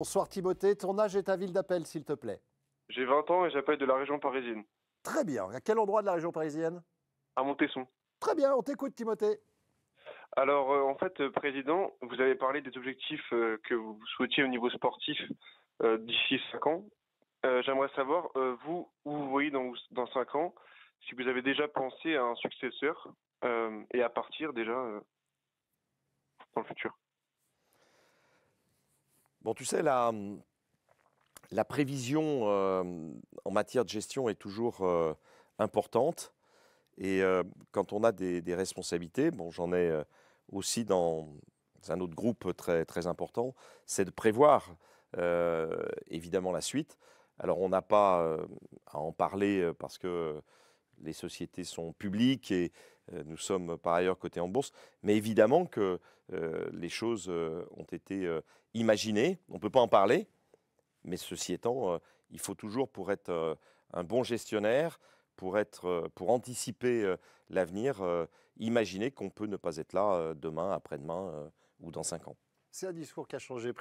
Bonsoir Timothée, ton âge et ta ville d'appel, s'il te plaît. J'ai 20 ans et j'appelle de la région parisienne. Très bien. À quel endroit de la région parisienne À Montesson. Très bien, on t'écoute Timothée. Alors, euh, en fait, euh, Président, vous avez parlé des objectifs euh, que vous souhaitiez au niveau sportif d'ici 5 ans. J'aimerais savoir, vous, où vous voyez dans, dans 5 ans, si vous avez déjà pensé à un successeur et à partir déjà dans le futur. Bon, tu sais, la, la prévision euh, en matière de gestion est toujours euh, importante. Et euh, quand on a des, responsabilités, bon, j'en ai aussi dans un autre groupe très, très important, c'est de prévoir évidemment la suite. Alors on n'a pas à en parler parce que les sociétés sont publiques et euh, nous sommes euh, par ailleurs cotés en bourse. Mais évidemment que euh, les choses ont été imaginées, on ne peut pas en parler, mais ceci étant, il faut toujours pour être un bon gestionnaire, pour, être, pour anticiper l'avenir, imaginer qu'on peut ne pas être là demain, après-demain ou dans cinq ans. C'est un discours qui a changé.